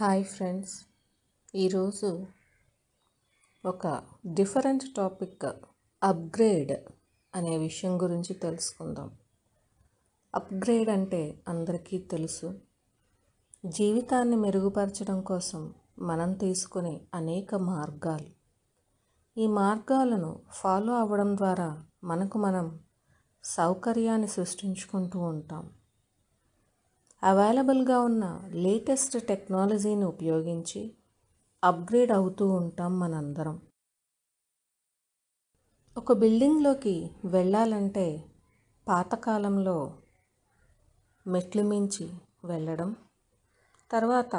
hi friends ఈరోజు ఒక different topic upgrade అనే విషయం గురించి తెలుసుకుందాం అప్గ్రేడ్ అంటే అందరికీ తెలుసు జీవితాన్ని మెరుగుపరచడం కోసం మనం తీసుకునే అనేక మార్గాలు ఈ మార్గాలను ఫాలో అవ్వడం ద్వారా మనకు మనం సౌకర్యాన్ని సృష్టించుకుంటూ ఉంటాం అవైలబుల్గా ఉన్న లేటెస్ట్ టెక్నాలజీని ఉపయోగించి అప్గ్రేడ్ అవుతూ ఉంటాం మనందరం ఒక బిల్డింగ్లోకి వెళ్ళాలంటే పాతకాలంలో మెట్లు మించి వెళ్ళడం తర్వాత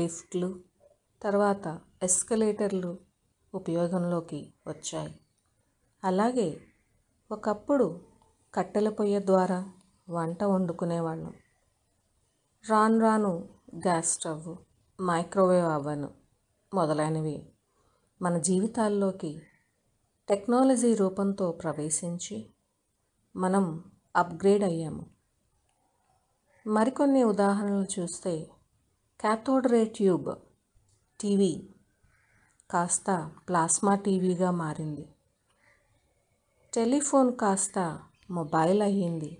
లిఫ్ట్లు తర్వాత ఎస్కలేటర్లు ఉపయోగంలోకి వచ్చాయి అలాగే ఒకప్పుడు కట్టెల పొయ్య ద్వారా వంట వండుకునేవాళ్ళం రాను రాను గ్యాస్ స్టవ్ మైక్రోవేవ్ అవను మొదలైనవి మన జీవితాల్లోకి టెక్నాలజీ రూపంతో ప్రవేశించి మనం అప్గ్రేడ్ అయ్యాము మరికొన్ని ఉదాహరణలు చూస్తే క్యాథోడ్ రే ట్యూబ్ టీవీ కాస్త ప్లాస్మా టీవీగా మారింది టెలిఫోన్ కాస్త మొబైల్ అయ్యింది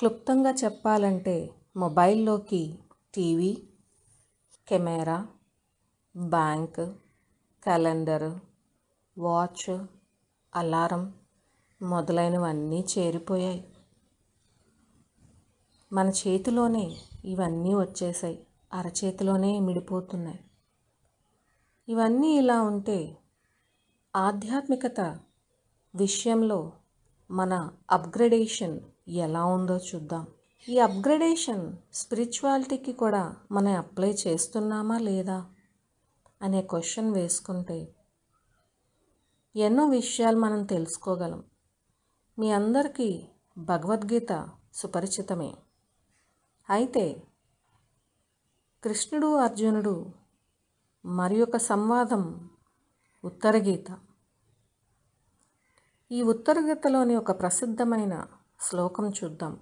క్లుప్తంగా చెప్పాలంటే మొబైల్లోకి TV camera bank calendar watch alarm మొదలైనవన్నీ చేరిపోయాయి మన చేతిలోనే ఇవన్నీ వచ్చేసాయి అరచేతిలోనే మిడిపోతున్నాయి ఇవన్నీ ఇలా ఉంటే ఆధ్యాత్మికత విషయంలో మన అప్గ్రేడేషన్ ఎలా ఉందో చూద్దాం ఈ అప్గ్రేడేషన్ స్పిరిచువాలిటీకి కూడా మనం అప్లై చేస్తున్నామా లేదా అనే క్వశ్చన్ వేసుకుంటే ఎన్నో విషయాలు మనం తెలుసుకోగలం మీ అందరికీ భగవద్గీత సుపరిచితమే అయితే కృష్ణుడు అర్జునుడు మరి ఒక సంవాదం ఉత్తరగీత ఈ ఉత్తరగీతలోని ఒక ప్రసిద్ధమైన శ్లోకం చూద్దాం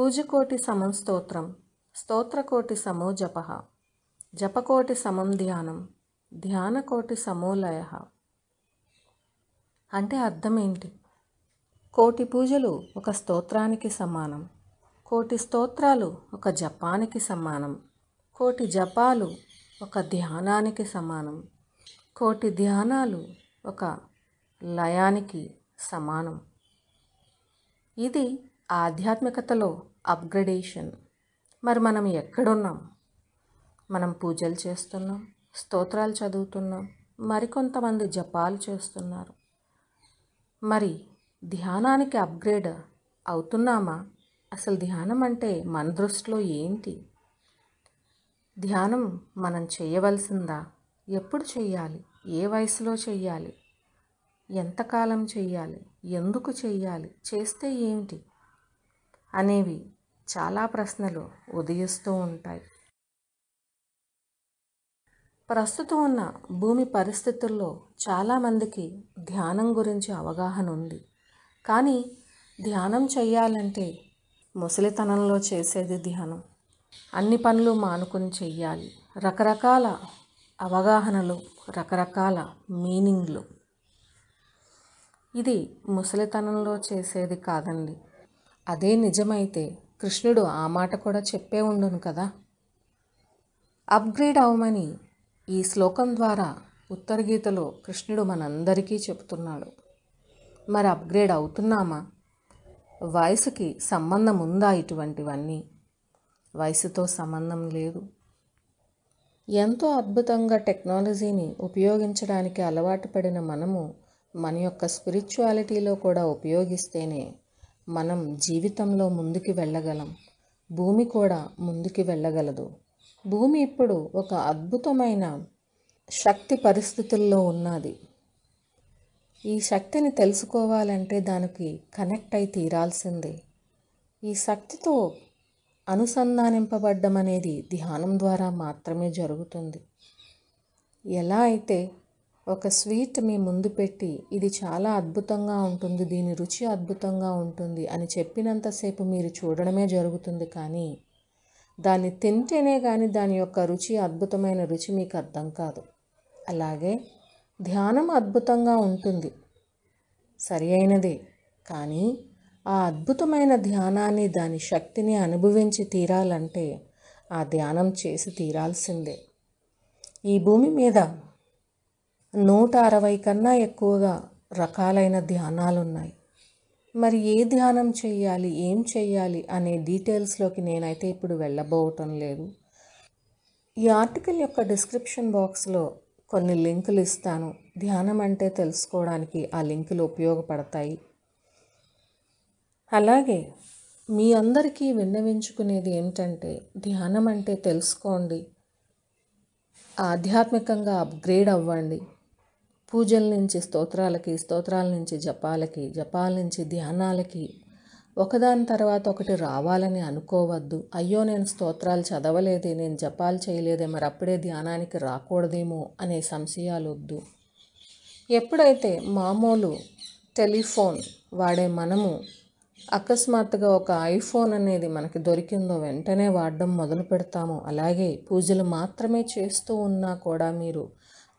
పూజకోటి సమం స్తోత్రం స్తోత్రకోటి సమో జప జపకోటి సమం ధ్యానం ధ్యానకోటి సమోలయ అంటే అర్థం ఏంటి కోటి పూజలు ఒక స్తోత్రానికి సమానం కోటి స్తోత్రాలు ఒక జపానికి సమానం కోటి జపాలు ఒక ధ్యానానికి సమానం కోటి ధ్యానాలు ఒక లయానికి సమానం ఇది ఆధ్యాత్మికతలో అప్గ్రడేషన్ మరి మనం ఎక్కడున్నాం మనం పూజలు చేస్తున్నాం స్తోత్రాలు చదువుతున్నాం మరికొంతమంది జపాలు చేస్తున్నారు మరి ధ్యానానికి అప్గ్రేడ్ అవుతున్నామా అసలు ధ్యానం అంటే మన దృష్టిలో ఏంటి ధ్యానం మనం చేయవలసిందా ఎప్పుడు చేయాలి ఏ వయసులో చేయాలి ఎంతకాలం చేయాలి ఎందుకు చేయాలి చేస్తే ఏంటి అనేవి చాలా ప్రశ్నలు ఉదయిస్తూ ఉంటాయి ప్రస్తుతం ఉన్న భూమి పరిస్థితుల్లో చాలామందికి ధ్యానం గురించి అవగాహన ఉంది కానీ ధ్యానం చేయాలంటే ముసలితనంలో చేసేది ధ్యానం అన్ని పనులు మానుకొని చెయ్యాలి రకరకాల అవగాహనలు రకరకాల మీనింగ్లు ఇది ముసలితనంలో చేసేది కాదండి అదే నిజమైతే కృష్ణుడు ఆ మాట కూడా చెప్పే ఉండును కదా అప్గ్రేడ్ అవ్వమని ఈ శ్లోకం ద్వారా ఉత్తర గీతలో కృష్ణుడు మనందరికీ చెబుతున్నాడు మరి అప్గ్రేడ్ అవుతున్నామా వయసుకి సంబంధం ఉందా ఇటువంటివన్నీ వయసుతో సంబంధం లేదు ఎంతో అద్భుతంగా టెక్నాలజీని ఉపయోగించడానికి అలవాటు పడిన మనము మన యొక్క స్పిరిచువాలిటీలో కూడా ఉపయోగిస్తేనే మనం జీవితంలో ముందుకు వెళ్ళగలం భూమి కూడా ముందుకు వెళ్ళగలదు భూమి ఇప్పుడు ఒక అద్భుతమైన శక్తి పరిస్థితుల్లో ఉన్నది ఈ శక్తిని తెలుసుకోవాలంటే దానికి కనెక్ట్ అయి తీరాల్సిందే ఈ శక్తితో అనుసంధానింపబడ్డం అనేది ధ్యానం ద్వారా మాత్రమే జరుగుతుంది ఎలా అయితే ఒక స్వీట్ మీ ముందు పెట్టి ఇది చాలా అద్భుతంగా ఉంటుంది దీని రుచి అద్భుతంగా ఉంటుంది అని చెప్పినంతసేపు మీరు చూడడమే జరుగుతుంది కానీ దాన్ని తింటేనే కానీ దాని యొక్క రుచి అద్భుతమైన రుచి మీకు అర్థం కాదు అలాగే ధ్యానం అద్భుతంగా ఉంటుంది సరి అయినదే కానీ ఆ అద్భుతమైన ధ్యానాన్ని దాని శక్తిని అనుభవించి తీరాలంటే ఆ ధ్యానం చేసి తీరాల్సిందే ఈ భూమి మీద నూట అరవై కన్నా ఎక్కువగా రకాలైన ధ్యానాలున్నాయి మరి ఏ ధ్యానం చేయాలి ఏం చేయాలి అనే డీటెయిల్స్లోకి నేనైతే ఇప్పుడు వెళ్ళబోవటం లేదు ఈ ఆర్టికల్ యొక్క డిస్క్రిప్షన్ బాక్స్లో కొన్ని లింకులు ఇస్తాను ధ్యానం అంటే తెలుసుకోవడానికి ఆ లింకులు ఉపయోగపడతాయి అలాగే మీ అందరికీ విన్నవించుకునేది ఏమిటంటే ధ్యానం అంటే తెలుసుకోండి ఆధ్యాత్మికంగా అప్గ్రేడ్ అవ్వండి పూజల నుంచి స్తోత్రాలకి స్తోత్రాల నుంచి జపాలకి జపాల నుంచి ధ్యానాలకి ఒకదాని తర్వాత ఒకటి రావాలని అనుకోవద్దు అయ్యో నేను స్తోత్రాలు చదవలేదే నేను జపాలు చేయలేదే మరి అప్పుడే ధ్యానానికి రాకూడదేమో అనే సంశయాలు వద్దు ఎప్పుడైతే మామూలు టెలిఫోన్ వాడే మనము అకస్మాత్తుగా ఒక ఐఫోన్ అనేది మనకి దొరికిందో వెంటనే వాడడం మొదలు పెడతాము అలాగే పూజలు మాత్రమే చేస్తూ ఉన్నా కూడా మీరు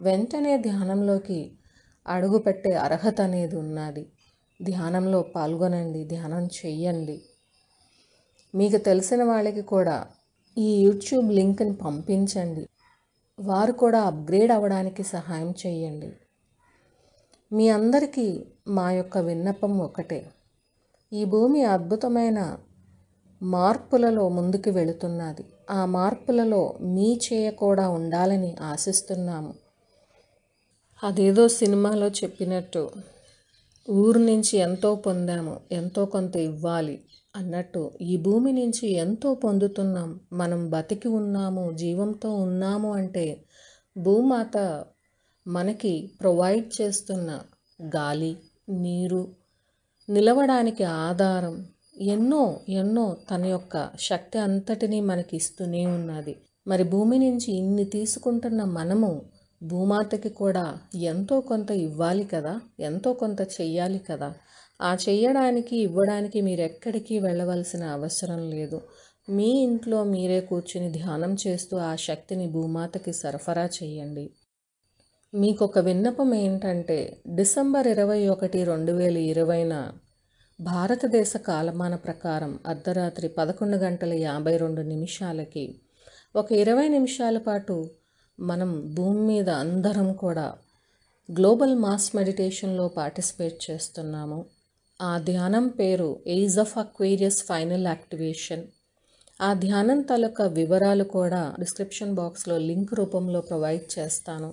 వెంటనే ధ్యానంలోకి అడుగుపెట్టే అర్హత అనేది ఉన్నది ధ్యానంలో పాల్గొనండి ధ్యానం చెయ్యండి మీకు తెలిసిన వాళ్ళకి కూడా ఈ యూట్యూబ్ లింక్ని పంపించండి వారు కూడా అప్గ్రేడ్ అవ్వడానికి సహాయం చేయండి మీ అందరికీ మా యొక్క విన్నపం ఒకటే ఈ భూమి అద్భుతమైన మార్పులలో ముందుకు వెళుతున్నది ఆ మార్పులలో మీ చేయ కూడా ఉండాలని ఆశిస్తున్నాము అదేదో సినిమాలో చెప్పినట్టు ఊరు నుంచి ఎంతో పొందాము ఎంతో కొంత ఇవ్వాలి అన్నట్టు ఈ భూమి నుంచి ఎంతో పొందుతున్నాం మనం బతికి ఉన్నాము జీవంతో ఉన్నాము అంటే భూమాత మనకి ప్రొవైడ్ చేస్తున్న గాలి నీరు నిలవడానికి ఆధారం ఎన్నో ఎన్నో తన యొక్క శక్తి అంతటినీ మనకి ఇస్తూనే ఉన్నది మరి భూమి నుంచి ఇన్ని తీసుకుంటున్న మనము భూమాతకి కూడా ఎంతో కొంత ఇవ్వాలి కదా ఎంతో కొంత చెయ్యాలి కదా ఆ చెయ్యడానికి ఇవ్వడానికి మీరు ఎక్కడికి వెళ్ళవలసిన అవసరం లేదు మీ ఇంట్లో మీరే కూర్చుని ధ్యానం చేస్తూ ఆ శక్తిని భూమాతకి సరఫరా చేయండి మీకు ఒక విన్నపం ఏంటంటే డిసెంబర్ ఇరవై ఒకటి రెండు వేల ఇరవైన భారతదేశ కాలమాన ప్రకారం అర్ధరాత్రి పదకొండు గంటల యాభై రెండు నిమిషాలకి ఒక ఇరవై నిమిషాల పాటు మనం భూమి మీద అందరం కూడా గ్లోబల్ మాస్ మెడిటేషన్లో పార్టిసిపేట్ చేస్తున్నాము ఆ ధ్యానం పేరు age of Aquarius final activation ఆ ధ్యానం తాలూకా వివరాలు కూడా డిస్క్రిప్షన్ బాక్స్లో లింక్ రూపంలో ప్రొవైడ్ చేస్తాను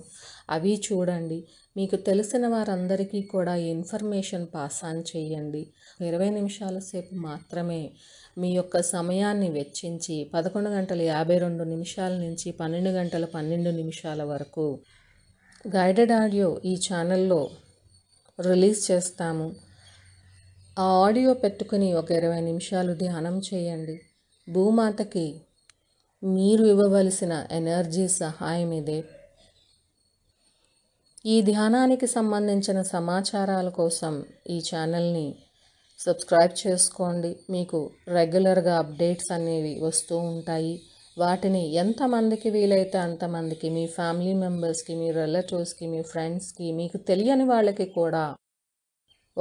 అవి చూడండి మీకు తెలిసిన వారందరికీ కూడా ఇన్ఫర్మేషన్ పాస్ ఆన్ చేయండి ఇరవై నిమిషాల సేపు మాత్రమే మీ యొక్క సమయాన్ని వెచ్చించి పదకొండు గంటల యాభై రెండు నిమిషాల నుంచి పన్నెండు గంటల పన్నెండు నిమిషాల వరకు గైడెడ్ ఆడియో ఈ ఛానల్లో రిలీజ్ చేస్తాము ఆ ఆడియో పెట్టుకుని ఒక ఇరవై నిమిషాలు ధ్యానం చేయండి భూమాతకి మీరు ఇవ్వవలసిన ఎనర్జీ సహాయం ఇదే ఈ ధ్యానానికి సంబంధించిన సమాచారాల కోసం ఈ ఛానల్ని సబ్స్క్రైబ్ చేసుకోండి మీకు రెగ్యులర్గా అప్డేట్స్ అనేవి వస్తూ ఉంటాయి వాటిని ఎంతమందికి వీలైతే అంతమందికి మీ ఫ్యామిలీ మెంబర్స్కి మీ రిలేటివ్స్కి మీ ఫ్రెండ్స్కి మీకు తెలియని వాళ్ళకి కూడా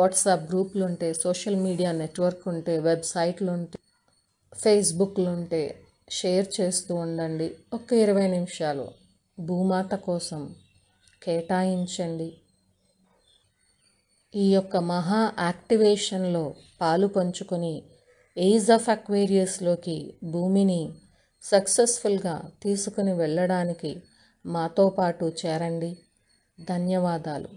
వాట్సాప్ గ్రూపులు ఉంటే సోషల్ మీడియా నెట్వర్క్ ఉంటే వెబ్సైట్లు ఉంటే ఫేస్బుక్లు ఉంటే షేర్ చేస్తూ ఉండండి ఒక ఇరవై నిమిషాలు భూమాత కోసం కేటాయించండి ఈ యొక్క మహా యాక్టివేషన్లో పాలు పంచుకొని ఏజ్ ఆఫ్ అక్వేరియస్లోకి భూమిని సక్సెస్ఫుల్గా తీసుకుని వెళ్ళడానికి మాతో పాటు చేరండి ధన్యవాదాలు